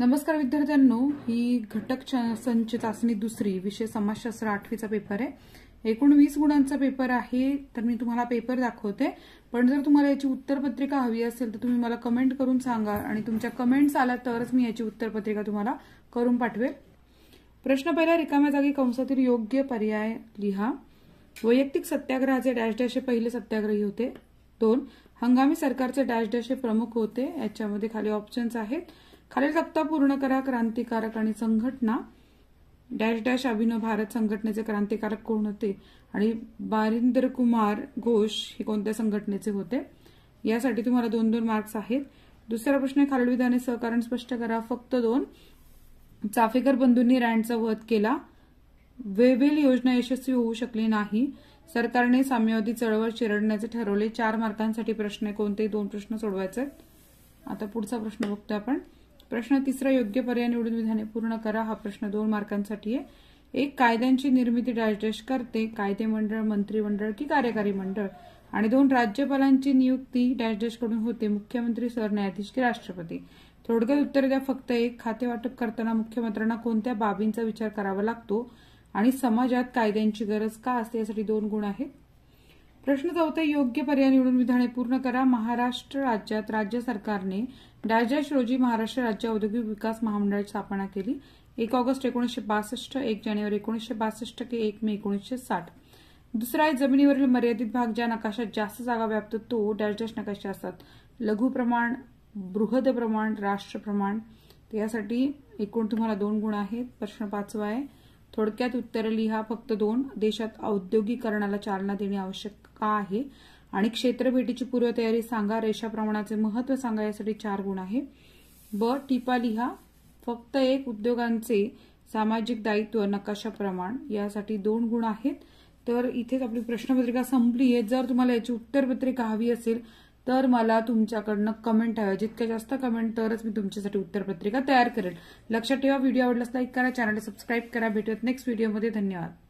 नमस्कार विद्यार्थ्यांनो ही घटक संच चाचणी दुसरी विषय समाजशास्त्र आठवीचा पेपर आहे एकूण वीस गुणांचा पेपर आहे तर मी तुम्हाला पेपर दाखवते पण जर तुम्हाला याची उत्तरपत्रिका हवी असेल तर तुम्ही मला कमेंट करून सांगा आणि तुमच्या कमेंट्स आल्या तरच मी याची उत्तरपत्रिका तुम्हाला करून पाठवेल प्रश्न पहिला रिकाम्या जागी कंसातील योग्य पर्याय लिहा वैयक्तिक सत्याग्रहाचे डॅश डॅश हे पहिले सत्याग्रही होते दोन हंगामी सरकारचे डॅश डॅश हे प्रमुख होते याच्यामध्ये खाली ऑप्शन्स आहेत खालील तक्ता पूर्ण करा क्रांतिकारक आणि संघटना डॅश डॅश अभिनव भारत संघटनेचे क्रांतिकारक कोण होते आणि बारिंदर कुमार घोष हे कोणत्या संघटनेचे होते यासाठी तुम्हाला दोन दोन मार्क्स आहेत दुसरा प्रश्न खालील विधाने सहकारण स्पष्ट करा फक्त दोन चाफेकर बंधूंनी रँडचा वध केला वेवेल योजना यशस्वी होऊ शकली नाही सरकारने साम्यवादी चळवळ चिरडण्याचे ठरवले चार मार्कांसाठी प्रश्न कोणते दोन प्रश्न सोडवायचे आता पुढचा प्रश्न बघतोय आपण प्रश्न तिसरा योग्य पर्याय निवडून विधाने पूर्ण करा हा प्रश्न दोन मार्कांसाठी आहे एक कायद्यांची निर्मिती डॅशडॅश करते कायदे मंडळ मंत्रिमंडळ की कार्यकारी मंडळ आणि दोन राज्यपालांची नियुक्ती डॅश कडून होते मुख्यमंत्री सरन्यायाधीश की राष्ट्रपती थोडक्यात उत्तर द्या फक्त एक खाते वाटप करताना मुख्यमंत्र्यांना कोणत्या बाबींचा विचार करावा लागतो आणि समाजात कायद्यांची गरज का असते यासाठी दोन गुण आहेत प्रश्न चौथे योग्य पर्याय निवडून विधाने पूर्ण करा महाराष्ट्र राज्यात राज्य सरकारने डायजेश रोजी महाराष्ट्र राज्य औद्योगिक विकास महामंडळाची स्थापना केली एक ऑगस्ट एकोणीसशे बासष्ट एक जानेवारी एकोणीसशे बासष्ट ते एक मे एकोणीसशे साठ दुसरा आहे जमिनीवरील मर्यादित भाग ज्या नकाशात जास्त जागा व्याप्त तो डॅश डॅश नकाशे असतात लघु प्रमाण बृहद प्रमाण राष्ट्र प्रमाण यासाठी एकूण तुम्हाला दोन गुण आहेत प्रश्न पाचवा आहे थोडक्यात उत्तर लिहा फक्त दोन देशात औद्योगिकरणाला चालना देणे आवश्यक का आहे आणि भेटीची पूर्वतयारी सांगा रेषा प्रमाणाचे महत्व सांगा यासाठी चार गुण आहे ब टिपा लिहा फक्त एक उद्योगांचे सामाजिक दायित्व नकाशा प्रमाण यासाठी दोन गुण आहेत तर इथेच आपली प्रश्नपत्रिका संपली आहे जर तुम्हाला याची उत्तरपत्रिका हवी असेल तर मला तुमच्याकडनं कमेंट हवं जितक्या जास्त कमेंट तरच मी तुमच्यासाठी उत्तरपत्रिका तयार करेल लक्षात ठेवा व्हिडिओ आवडला लाईक करा चॅनल सबस्क्राईब करा भेटूयात नेक्स्ट व्हिडिओमध्ये धन्यवाद